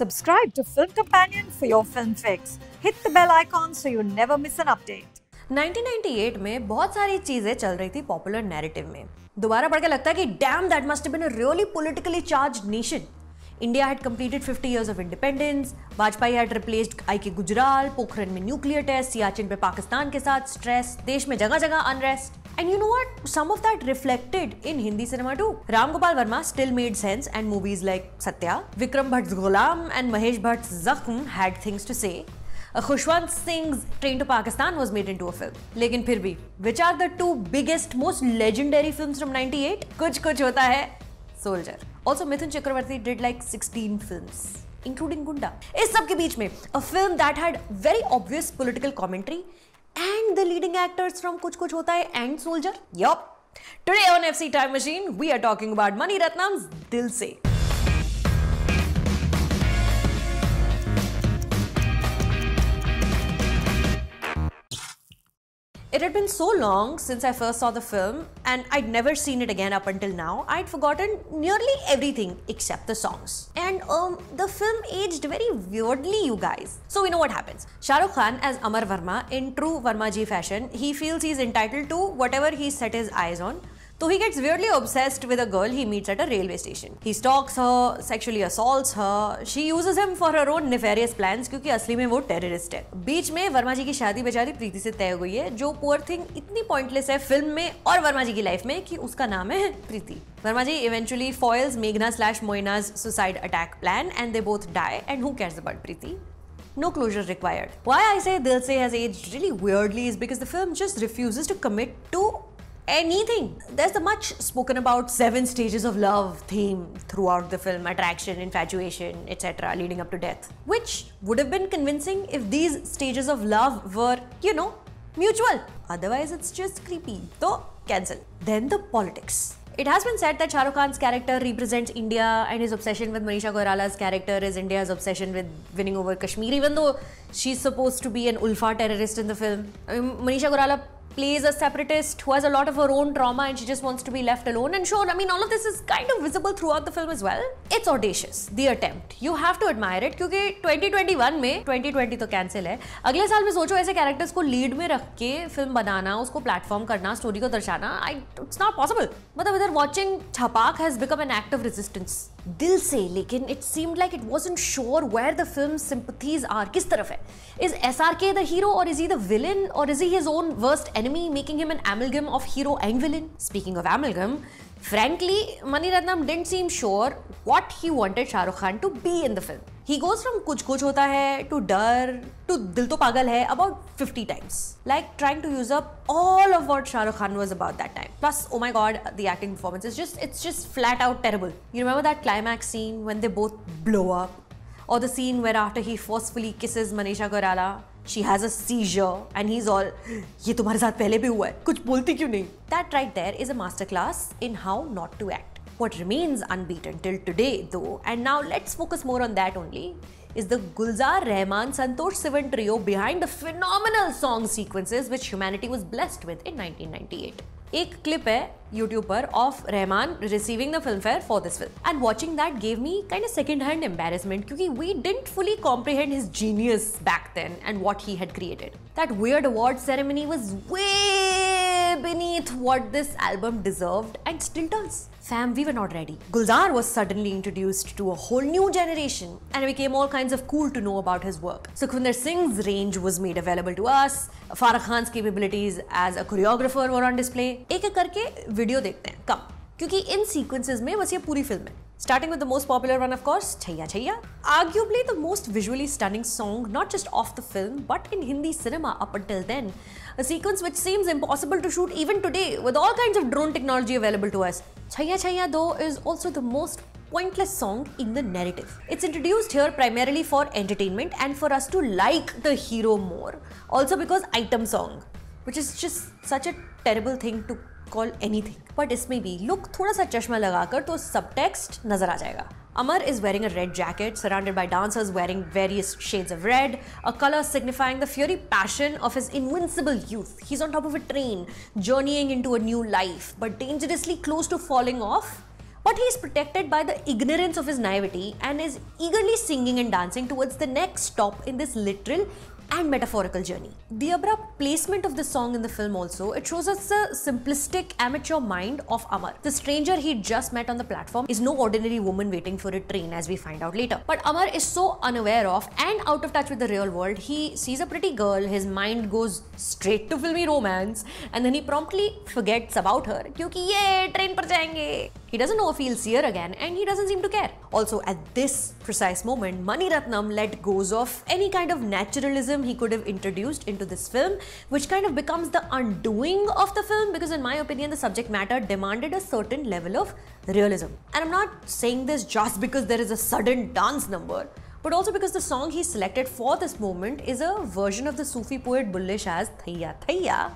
Subscribe to Film Companion for your film fix. Hit the bell icon so you never miss an update. 1998 में बहुत सारी चीज़ें चल रही थी पॉपुलर नैरेटिव में दोबारा पढ़ के लगता है कि damn that must been really politically charged nation India had completed 50 years of independence Vajpayee had replaced I K Gujral Pokhran में न्यूक्लियर टेस्ट सियाचिन पे पाकिस्तान के साथ स्ट्रेस देश में जगह जगह unrest And you know what? Some of that reflected in Hindi cinema too. Ram Gopal Varma still made sense and movies like Satya, Vikram Bhatt's Ghulam and Mahesh Bhatt's Zakhm had things to say. Uh, Khushwant Singh's Train to Pakistan was made into a film. लेकिन फिर भी, which are the two biggest, most legendary films from 98? Kuch kuch hota hai Soldier. Also, Mithun Chakravarti did like 16 films. Including Gunda. इस सब के बीच film that had very obvious political commentary and the leading actors from Kuch Kuch Hota Hai and soldier today on F C time machine we are talking about Mani Ratnam Dil Se It had been so long since I first saw the film, and I'd never seen it again up until now. I'd forgotten nearly everything except the songs. And um, the film aged very weirdly, you guys. So we know what happens. Shah Rukh Khan as Amar Varma, in true Varma ji fashion, he feels he's entitled to whatever he set his eyes on. So he gets weirdly obsessed with a girl he meets at a railway station. He stalks her, sexually assaults her. She uses him for her own nefarious plans क्योंकि असली में वो terrorist है बीच में वर्मा जी की शादी बेचारी प्रीति से तय हो गई है जो पुअर थिंग इतनी पॉइंटलेस है फिल्म में और वर्मा जी की लाइफ में कि उसका नाम eventually foils Meghna slash Moina's suicide attack plan and they both die and who cares about Preeti? No closure required. Why I say Dil Se has aged really weirdly is because the film just refuses to commit to anything. There's the much spoken about seven stages of love theme throughout the film attraction, infatuation, etc., leading up to death, which would have been convincing if these stages of love were, you know, mutual. Otherwise, it's just creepy. So, cancel. Then the politics. It has been said that Shah Rukh Khan's character represents India and his obsession with Manisha Koirala's character is India's obsession with winning over Kashmir, even though she's supposed to be an Ulfa terrorist in the film. I mean, Manisha Koirala plays a separatist who has a lot of her own trauma and she just wants to be left alone and sure i mean all of this is kind of visible throughout the film as well it's audacious the attempt you have to admire it because 2021 may 2020 the cancel hai agle saal mein socho aise characters ko lead mein rakh ke film banana usko platform karna story ko darshana it's not possible but whether watching chhapak has become an act of resistance Dil Se लेकिन it seemed like it was sure where the film sympathies are किस तरफ है is S R K the hero और is he the villain और is he his own worst enemy making him an amalgam of hero and villain speaking of amalgam Frankly, Maniratnam didn't seem sure what he wanted Shah Rukh Khan to be in the film. He goes from kuch kuch hota hai to dar to dil to pagal hai about 50 times. Like trying to use up all of what Shah Rukh Khan was about that time. Plus, oh my god, the acting performance is just, it's just flat out terrible. You remember that climax scene when they both blow up? Or the scene where after he forcefully kisses Manisha Gorala, she has a seizure, and he's all. ये तुम्हारे साथ पहले भी हुआ है कुछ बोलती क्यों नहीं That right there is a masterclass in how not to act. what remains unbeaten till today though and now let's focus more on that only is the Gulzar Rahman Santosh Sivan trio behind the phenomenal song sequences which humanity was blessed with in 1998. एक clip है YouTube पर of Rahman receiving the Filmfare for this film and watching that gave me kind of second hand embarrassment क्योंकि we didn't fully comprehend his genius back then and what he had created that weird award ceremony was way beneath what this album deserved and still does. Fam, we were not ready. Gulzar was suddenly introduced to a whole new generation and it became all kinds of cool to know about his work. Sukhvinder Singh's range was made available to us. Farah Khan's capabilities as a choreographer were on display. एक एक करके video देखते हैं कम क्योंकि इन sequences में बस ये पूरी फिल्म है Starting with the most popular one, of course, Chaya Chaya. Arguably the most visually stunning song, not just of the film, but in Hindi cinema up until then. A sequence which seems impossible to shoot even today with all kinds of drone technology available to us. Chaya Chaya, though, is also the most pointless song in the narrative. It's introduced here primarily for entertainment and for us to like the hero more. Also because item song, which is just such a terrible thing to Call anything, but this may be. Look, थोड़ा sa chashma लगाकर तो सब text नजर Amar is wearing a red jacket, surrounded by dancers wearing various shades of red, a color signifying the fiery passion of his invincible youth. He's on top of a train, journeying into a new life, but dangerously close to falling off. But he is protected by the ignorance of his naivety and is eagerly singing and dancing towards the next stop in this literal and metaphorical journey. The abrupt placement of the song in the film also, it shows us the simplistic amateur mind of Amar. The stranger he just met on the platform is no ordinary woman waiting for a train as we find out later. But Amar is so unaware of and out of touch with the real world, he sees a pretty girl, his mind goes straight to filmy romance and then he promptly forgets about her kyunki ye train par jayenge. He doesn't know if he'll see her again and he doesn't seem to care. Also at this precise moment, Mani Ratnam let goes of any kind of naturalism he could have introduced into this film, which kind of becomes the undoing of the film because, in my opinion, the subject matter demanded a certain level of realism. And I'm not saying this just because there is a sudden dance number but also because the song he selected for this moment is a version of the Sufi poet Bullish as Thayya Thayya,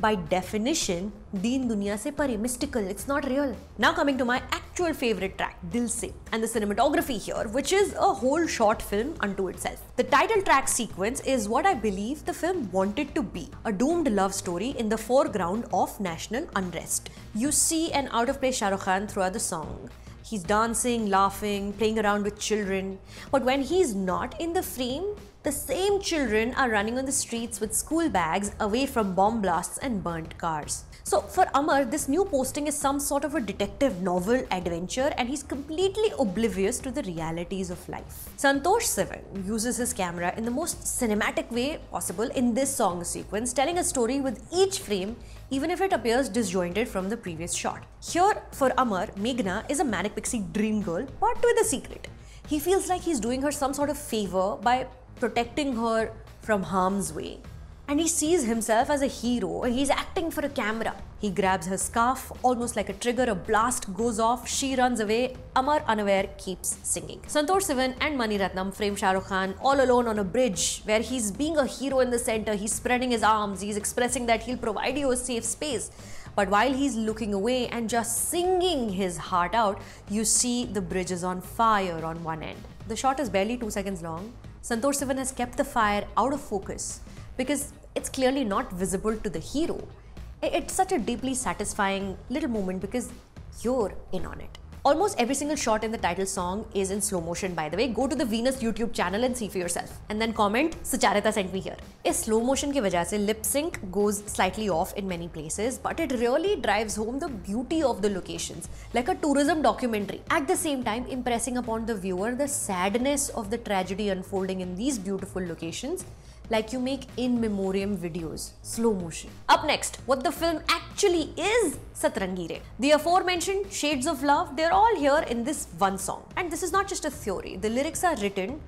by definition, Deen Dunya Se Pare, mystical, it's not real. Now coming to my actual favorite track, Dil Se, and the cinematography here, which is a whole short film unto itself. The title track sequence is what I believe the film wanted to be, a doomed love story in the foreground of national unrest. You see an out-of-place Shah Rukh Khan throughout the song. He's dancing, laughing, playing around with children. But when he's not in the frame, the same children are running on the streets with school bags away from bomb blasts and burnt cars. So for Amar, this new posting is some sort of a detective novel adventure and he's completely oblivious to the realities of life. Santosh Sivan uses his camera in the most cinematic way possible in this song sequence, telling a story with each frame even if it appears disjointed from the previous shot. Here for Amar, Meghna is a manic pixie dream girl but with a secret. He feels like he's doing her some sort of favor by protecting her from harm's way. And he sees himself as a hero. He's acting for a camera. He grabs her scarf, almost like a trigger, a blast goes off, she runs away. Amar unaware keeps singing. Santosh Sivan and Mani Ratnam frame Shah Rukh Khan all alone on a bridge where he's being a hero in the center, he's spreading his arms, he's expressing that he'll provide you a safe space. But while he's looking away and just singing his heart out, you see the bridge is on fire on one end. The shot is barely two seconds long, Santosh Sivan has kept the fire out of focus because it's clearly not visible to the hero. It's such a deeply satisfying little moment because you're in on it. Almost every single shot in the title song is in slow motion by the way. Go to the Venus YouTube channel and see for yourself. And then comment, Sucharita sent me here. इस slow motion की वजह से lip sync goes slightly off in many places but it really drives home the beauty of the locations like a tourism documentary. At the same time impressing upon the viewer the sadness of the tragedy unfolding in these beautiful locations like you make in memoriam videos, slow motion. Up next, what the film actually is Satrangi The aforementioned shades of love, they're all here in this one song. And this is not just a theory, the lyrics are written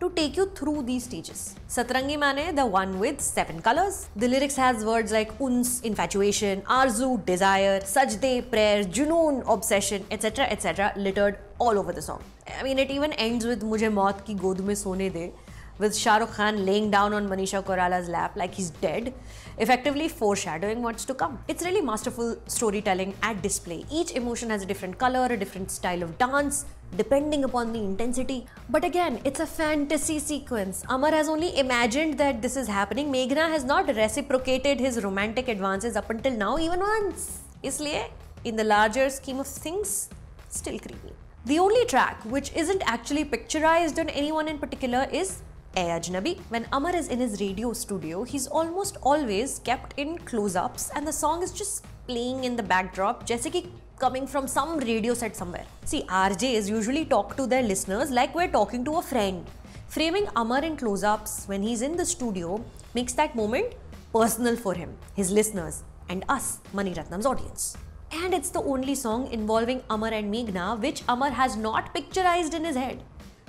to take you through these stages. Satrangi Mane, the one with seven colors. The lyrics has words like uns, infatuation, arzu, desire, sajde, prayer, junoon, obsession, etc. etc. littered all over the song. I mean, it even ends with mujhe maut ki god mein sone de, with Shah Rukh Khan laying down on Manisha Koirala's lap like he's dead, effectively foreshadowing what's to come. It's really masterful storytelling at display. Each emotion has a different color, a different style of dance, depending upon the intensity. But again, it's a fantasy sequence. Amar has only imagined that this is happening. Meghna has not reciprocated his romantic advances up until now even once. Isliye, in the larger scheme of things, still creepy. The only track which isn't actually picturized on anyone in particular is Ajnabi. When Amar is in his radio studio, he's almost always kept in close-ups and the song is just playing in the backdrop, जैसे coming from some radio set somewhere. See, RJs usually talk to their listeners like we're talking to a friend. Framing Amar in close-ups when he's in the studio makes that moment personal for him, his listeners, and us, Mani Ratnam's audience. And it's the only song involving Amar and Meghna which Amar has not picturized in his head.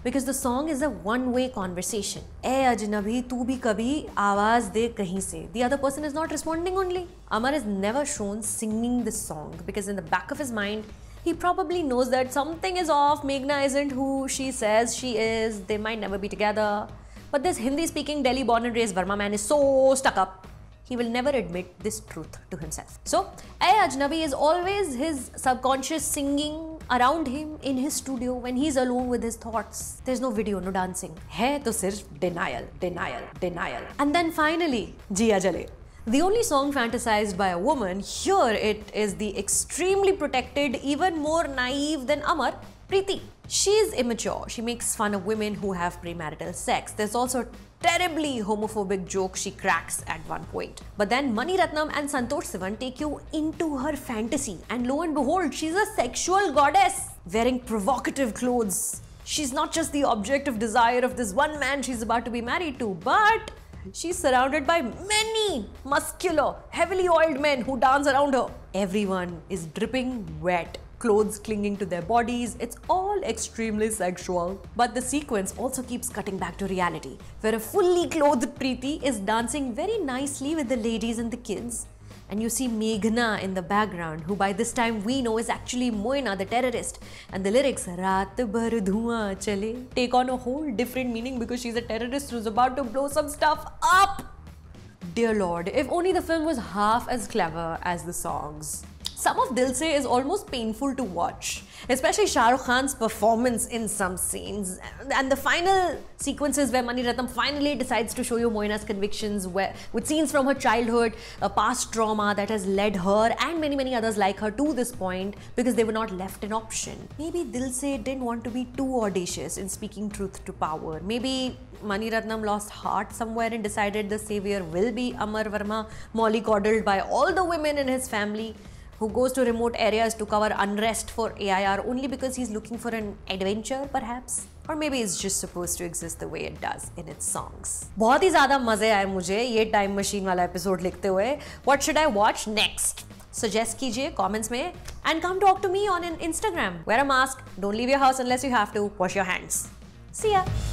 Because the song is a one way conversation ए अजनबी तू भी कभी de the other person is not responding only Amar is never shown singing this song because in the back of his mind he probably knows that something is off, Meghna isn't who she says she is, they might never be together. But this Hindi speaking Delhi born and raised Burma man is so stuck up, he will never admit this truth to himself. So, Aaj Ajnabi is always his subconscious singing around him in his studio when he's alone with his thoughts. There's no video, no dancing. Hai to sirf denial, denial, denial. And then finally, Jia Jale. The only song fantasized by a woman, here it is the extremely protected, even more naive than Amar, Preeti. She is immature. She makes fun of women who have premarital sex. There's also terribly homophobic joke she cracks at one point. But then Mani Ratnam and Santosh Sivan take you into her fantasy and lo and behold, she's a sexual goddess wearing provocative clothes. She's not just the object of desire of this one man she's about to be married to, but she's surrounded by many muscular, heavily oiled men who dance around her. Everyone is dripping wet clothes clinging to their bodies. It's all extremely sexual. But the sequence also keeps cutting back to reality, where a fully clothed Preeti is dancing very nicely with the ladies and the kids. And you see Meghna in the background, who by this time we know is actually Moina the terrorist. And the lyrics, Raat bhar dhua chale, take on a whole different meaning because she's a terrorist who's about to blow some stuff up. Dear Lord, if only the film was half as clever as the songs some of Dil Se is almost painful to watch, especially Shah Rukh Khan's performance in some scenes. And the final sequences where Mani Ratnam finally decides to show you Moina's convictions where, with scenes from her childhood, a past trauma that has led her and many, many others like her to this point because they were not left an option. Maybe Dil Se didn't want to be too audacious in speaking truth to power. Maybe Mani Ratnam lost heart somewhere and decided the savior will be Amar Varma, mollycoddled by all the women in his family who goes to remote areas to cover unrest for AIR only because he's looking for an adventure, perhaps? Or maybe it's just supposed to exist the way it does in its songs. बहुत ही ज़्यादा मज़े आए मुझे ये time machine वाला episode लिखते हुए. What should I watch next? Suggest कीजिए comments में and come talk to me on an Instagram. Wear a mask. Don't leave your house unless you have to. Wash your hands. See ya.